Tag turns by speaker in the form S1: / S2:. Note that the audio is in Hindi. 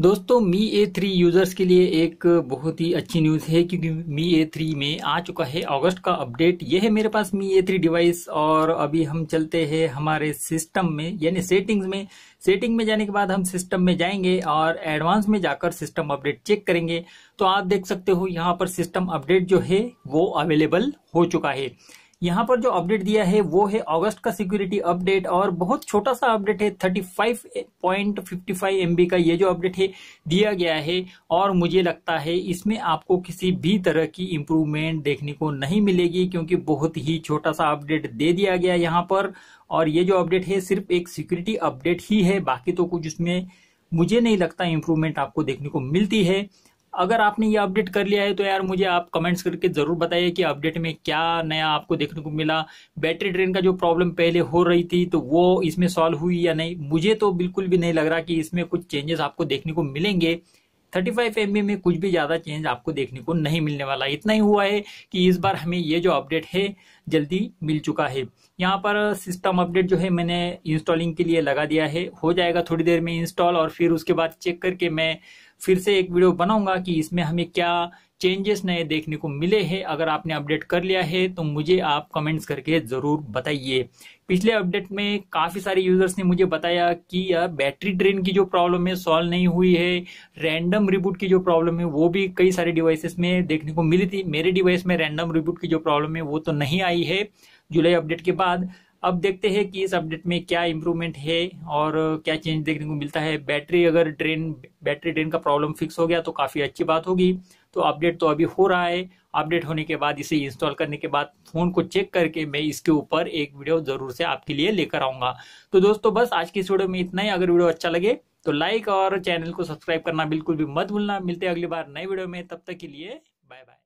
S1: दोस्तों मी ए थ्री यूजर्स के लिए एक बहुत ही अच्छी न्यूज़ है क्योंकि मी ए थ्री में आ चुका है अगस्त का अपडेट यह है मेरे पास मी ए थ्री डिवाइस और अभी हम चलते हैं हमारे सिस्टम में यानी सेटिंग्स में सेटिंग में जाने के बाद हम सिस्टम में जाएंगे और एडवांस में जाकर सिस्टम अपडेट चेक करेंगे तो आप देख सकते हो यहाँ पर सिस्टम अपडेट जो है वो अवेलेबल हो चुका है यहाँ पर जो अपडेट दिया है वो है अगस्त का सिक्योरिटी अपडेट और बहुत छोटा सा अपडेट है thirty five point fifty M B का ये जो अपडेट है दिया गया है और मुझे लगता है इसमें आपको किसी भी तरह की इम्प्रूवमेंट देखने को नहीं मिलेगी क्योंकि बहुत ही छोटा सा अपडेट दे दिया गया यहाँ पर और ये जो अपडेट है सिर्फ एक सिक्योरिटी अपडेट ही है बाकी तो कुछ उसमें मुझे नहीं लगता इम्प्रूवमेंट आपको देखने को मिलती है अगर आपने ये अपडेट कर लिया है तो यार मुझे आप कमेंट्स करके ज़रूर बताइए कि अपडेट में क्या नया आपको देखने को मिला बैटरी ड्रेन का जो प्रॉब्लम पहले हो रही थी तो वो इसमें सॉल्व हुई या नहीं मुझे तो बिल्कुल भी नहीं लग रहा कि इसमें कुछ चेंजेस आपको देखने को मिलेंगे 35 फाइव में कुछ भी ज़्यादा चेंज आपको देखने को नहीं मिलने वाला इतना ही हुआ है कि इस बार हमें ये जो अपडेट है जल्दी मिल चुका है यहाँ पर सिस्टम अपडेट जो है मैंने इंस्टॉलिंग के लिए लगा दिया है हो जाएगा थोड़ी देर में इंस्टॉल और फिर उसके बाद चेक करके मैं फिर से एक वीडियो बनाऊंगा कि इसमें हमें क्या चेंजेस नए देखने को मिले हैं अगर आपने अपडेट कर लिया है तो मुझे आप कमेंट्स करके ज़रूर बताइए पिछले अपडेट में काफ़ी सारे यूज़र्स ने मुझे बताया कि बैटरी ड्रेन की जो प्रॉब्लम है सॉल्व नहीं हुई है रैंडम रिबूट की जो प्रॉब्लम है वो भी कई सारे डिवाइसेस में देखने को मिली थी मेरे डिवाइस में रैंडम रिबूट की जो प्रॉब्लम है वो तो नहीं आई है जुलाई अपडेट के बाद अब देखते हैं कि इस अपडेट में क्या इम्प्रूवमेंट है और क्या चेंज देखने को मिलता है बैटरी अगर ड्रेन बैटरी ड्रेन का प्रॉब्लम फिक्स हो गया तो काफ़ी अच्छी बात होगी तो अपडेट तो अभी हो रहा है अपडेट होने के बाद इसे इंस्टॉल करने के बाद फ़ोन को चेक करके मैं इसके ऊपर एक वीडियो ज़रूर से आपके लिए लेकर आऊँगा तो दोस्तों बस आज की इस वीडियो में इतना ही अगर वीडियो अच्छा लगे तो लाइक और चैनल को सब्सक्राइब करना बिल्कुल भी मत भूलना मिलते हैं अगली बार नए वीडियो में तब तक के लिए बाय बाय